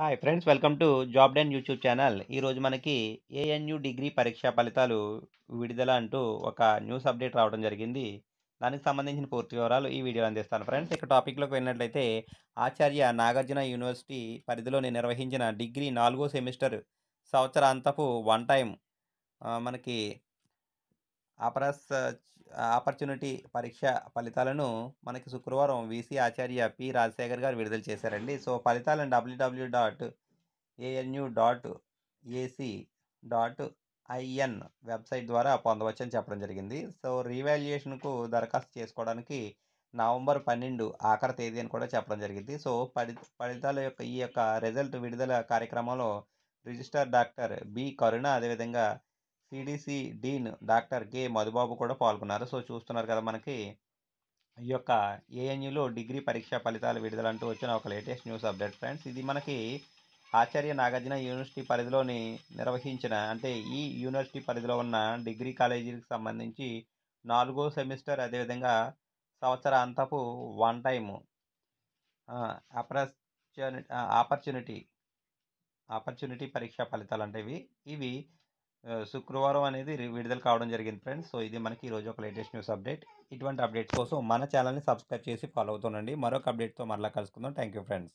hi friends welcome to job den YouTube channel ఈరోజు మనకి ANU degree పరీక్షా ఫలితాలు విడుదల అంటూ ఒక న్యూస్ అప్డేట్ రావడం జరిగింది దానికి సంబంధించిన పూర్తి వివరాలు ఈ వీడియోలో అందిస్తాను ఫ్రెండ్స్ ఇక టాపిక్లోకి వెళ్ళినట్లయితే ఆచార్య నాగార్జున యూనివర్సిటీ పరిధిలోని నిర్వహించిన డిగ్రీ నాలుగో సెమిస్టర్ సంవత్సరాంతపు వన్ టైం మనకి అపరస్ ఆపర్చునిటీ పరీక్ష ఫలితాలను మనకి శుక్రవారం వీసీ ఆచార్య పి రాజశేఖర్ గారు విడుదల చేశారండి సో ఫలితాలను WWW dot ANU dot AC dot IN website ద్వారా పొందవచ్చని చెప్పడం జరిగింది సో రీవాల్యుయేషన్కు దరఖాస్తు చేసుకోవడానికి నవంబర్ పన్నెండు ఆఖరి తేదీ అని కూడా చెప్పడం జరిగింది సో ఫలి ఫలితాల యొక్క ఈ యొక్క రిజల్ట్ విడుదల కార్యక్రమంలో రిజిస్టర్ డాక్టర్ బి కరుణ అదేవిధంగా CDC dean doctor K Madhubabu కూడా పాల్గొన్నారు సో చూస్తున్నారు కదా మనకి ఈ యొక్క ఏఎన్యులో డిగ్రీ పరీక్ష ఫలితాలు విడుదలంటూ వచ్చిన ఒక లేటెస్ట్ న్యూస్ అప్డేట్ ఫ్రెండ్స్ ఇది మనకి ఆచార్య నాగార్జున యూనివర్సిటీ పరిధిలోని నిర్వహించిన అంటే ఈ యూనివర్సిటీ పరిధిలో ఉన్న డిగ్రీ కాలేజీలకు సంబంధించి నాలుగో సెమిస్టర్ అదేవిధంగా సంవత్సర అంతపు వన్ టైము ఆపర్చునిటీ ఆపర్చునిటీ పరీక్షా ఫలితాలు అంటే ఇవి ఇవి శుక్రవారం అనేది విడుదల కావడం జరిగింది ఫ్రెండ్స్ సో ఇది మనకి ఈరోజు ఒక లేటెస్ట్ న్యూస్ అప్డేట్ ఇటువంటి అప్డేట్స్ కోసం మన ఛానల్ని సబ్స్క్రైబ్ చేసి ఫాలో అవుతుండండి మరొక అప్డేట్తో మరలా కలుసుకుందాం థ్యాంక్ ఫ్రెండ్స్